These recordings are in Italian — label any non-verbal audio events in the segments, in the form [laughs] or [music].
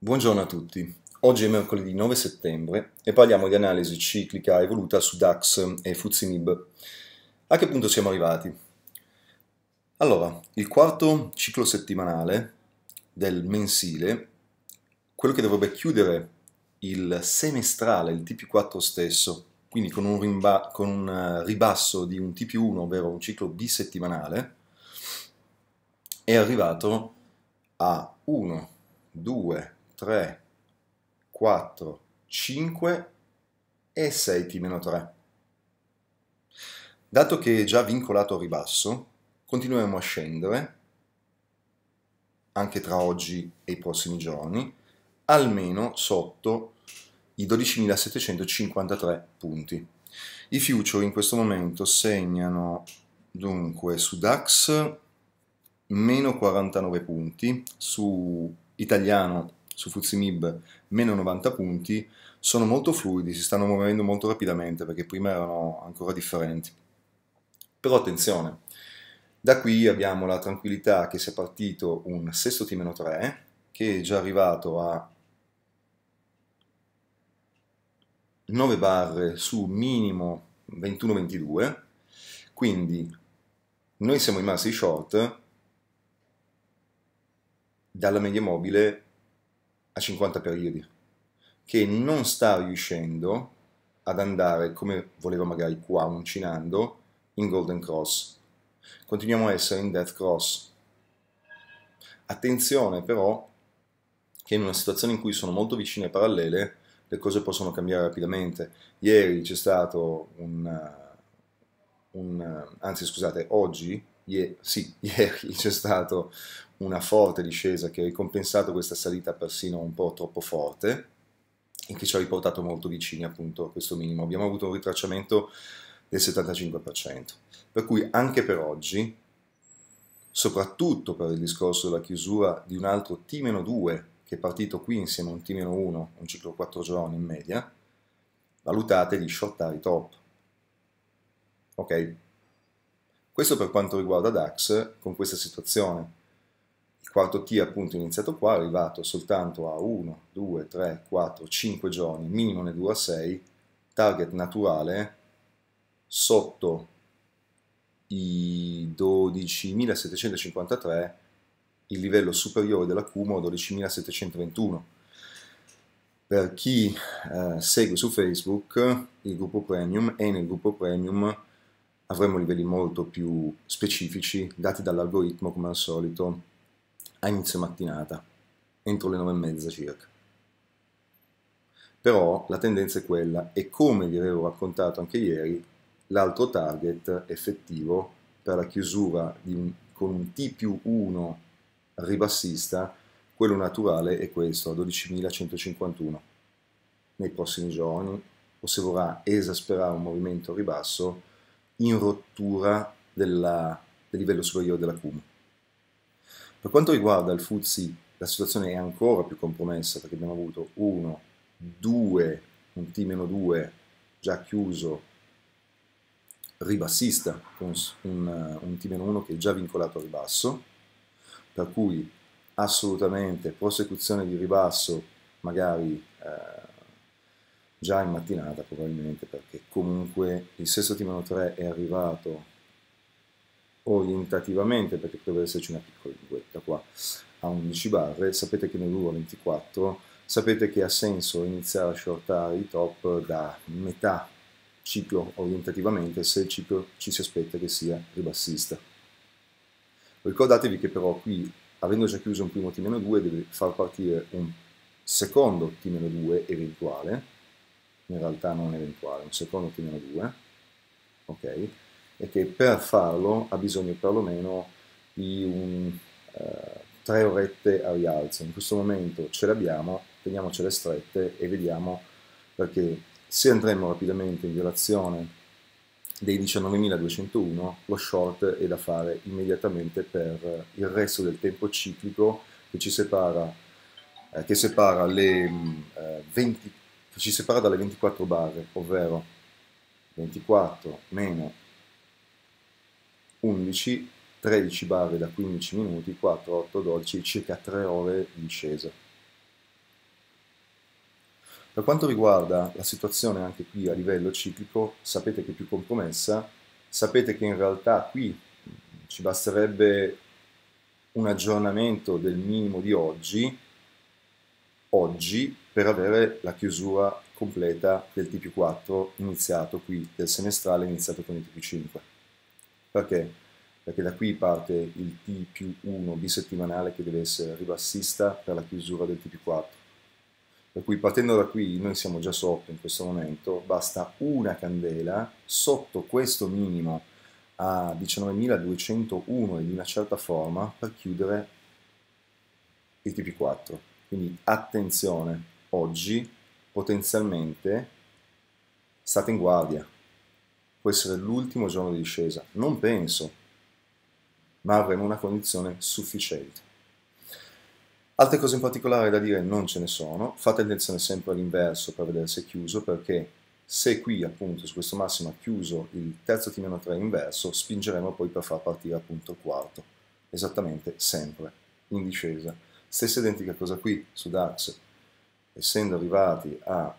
Buongiorno a tutti. Oggi è mercoledì 9 settembre e parliamo di analisi ciclica evoluta su DAX e FUZIMIB. A che punto siamo arrivati? Allora, il quarto ciclo settimanale del mensile, quello che dovrebbe chiudere il semestrale, il TP4 stesso, quindi con un, con un eh, ribasso di un TP1, ovvero un ciclo bisettimanale, è arrivato a 1, 2, 3, 3, 4, 5 e 6 t meno 3. Dato che è già vincolato al ribasso, continueremo a scendere anche tra oggi e i prossimi giorni, almeno sotto i 12.753 punti. I future in questo momento segnano dunque su DAX meno 49 punti, su italiano su Fuzimib meno 90 punti, sono molto fluidi, si stanno muovendo molto rapidamente perché prima erano ancora differenti. Però attenzione, da qui abbiamo la tranquillità che sia partito un sesto T-3 che è già arrivato a 9 barre su minimo 21-22, quindi noi siamo rimasti short dalla media mobile a 50 periodi, che non sta riuscendo ad andare come voleva magari qua uncinando in Golden Cross. Continuiamo a essere in Death Cross. Attenzione però che in una situazione in cui sono molto vicine e parallele le cose possono cambiare rapidamente. Ieri c'è stato un, un anzi scusate, oggi sì, [laughs] ieri c'è stata una forte discesa che ha ricompensato questa salita persino un po' troppo forte e che ci ha riportato molto vicini appunto a questo minimo. Abbiamo avuto un ritracciamento del 75%, per cui anche per oggi, soprattutto per il discorso della chiusura di un altro T-2 che è partito qui insieme a un T-1, un ciclo 4 giorni in media, valutate di shortare i top. Ok, questo per quanto riguarda DAX con questa situazione. Il quarto T appunto iniziato qua è arrivato soltanto a 1, 2, 3, 4, 5 giorni, minimo ne dura 6, target naturale sotto i 12.753, il livello superiore dell'accumulo 12.721. Per chi eh, segue su Facebook il gruppo premium è nel gruppo premium avremo livelli molto più specifici dati dall'algoritmo come al solito a inizio mattinata, entro le 9 e mezza circa. Però la tendenza è quella e come vi avevo raccontato anche ieri, l'altro target effettivo per la chiusura un, con un T più 1 ribassista, quello naturale è questo, a 12.151 nei prossimi giorni o se vorrà esasperare un movimento ribasso in rottura della, del livello superiore della dell'acume. Per quanto riguarda il FTSE, la situazione è ancora più compromessa perché abbiamo avuto 1, 2, un T-2 già chiuso, ribassista, con un, un T-1 che è già vincolato al ribasso, per cui assolutamente prosecuzione di ribasso magari eh, già in mattinata probabilmente perché comunque il sesto Timano 3 è arrivato orientativamente perché potrebbe esserci una piccola linguetta qua a 11 barre, sapete che nel nell'Uro 24 sapete che ha senso iniziare a shortare i top da metà ciclo orientativamente se il ciclo ci si aspetta che sia ribassista. Ricordatevi che però qui, avendo già chiuso un primo T-2, deve far partire un secondo T-2 eventuale, in realtà non eventuale, un secondo che meno 2, ok? E che per farlo ha bisogno perlomeno di un, eh, tre orette a rialzo. In questo momento ce l'abbiamo, teniamocele strette e vediamo perché se andremo rapidamente in violazione dei 19.201 lo short è da fare immediatamente per il resto del tempo ciclico che ci separa, eh, che separa le mm, eh, 20, che ci separa dalle 24 barre, ovvero 24 meno 11, 13 barre da 15 minuti, 4, 8, 12, circa 3 ore di discesa. Per quanto riguarda la situazione anche qui a livello ciclico, sapete che è più compromessa, sapete che in realtà qui ci basterebbe un aggiornamento del minimo di oggi, oggi per avere la chiusura completa del TP4 iniziato qui, del semestrale iniziato con il TP5. Perché? Perché da qui parte il T più 1 bisettimanale che deve essere ribassista per la chiusura del TP4. Per cui partendo da qui, noi siamo già sotto in questo momento, basta una candela sotto questo minimo a 19.201 di una certa forma per chiudere il TP4. Quindi attenzione, oggi potenzialmente state in guardia. Può essere l'ultimo giorno di discesa. Non penso, ma avremo una condizione sufficiente. Altre cose in particolare da dire non ce ne sono, fate attenzione sempre all'inverso per vedere se è chiuso, perché se qui appunto su questo massimo ha chiuso il terzo T-3 inverso, spingeremo poi per far partire appunto il quarto, esattamente sempre in discesa. Stessa identica cosa qui su DAX, essendo arrivati a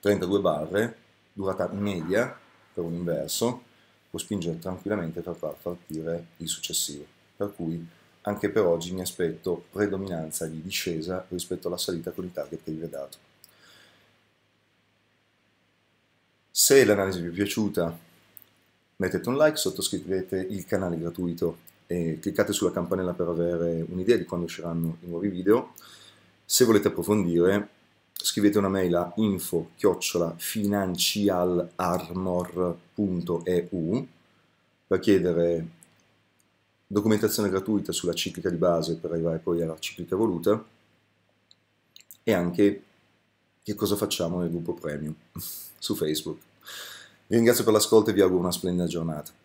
32 barre, durata media per un inverso, può spingere tranquillamente per far partire il successivo. Per cui anche per oggi mi aspetto predominanza di discesa rispetto alla salita con il target che vi ho dato. Se l'analisi vi è piaciuta mettete un like, sottoscrivete il canale gratuito e cliccate sulla campanella per avere un'idea di quando usciranno i nuovi video. Se volete approfondire, scrivete una mail a info-financialarmor.eu per chiedere documentazione gratuita sulla ciclica di base per arrivare poi alla ciclica voluta e anche che cosa facciamo nel gruppo premium [laughs] su Facebook. Vi ringrazio per l'ascolto e vi auguro una splendida giornata.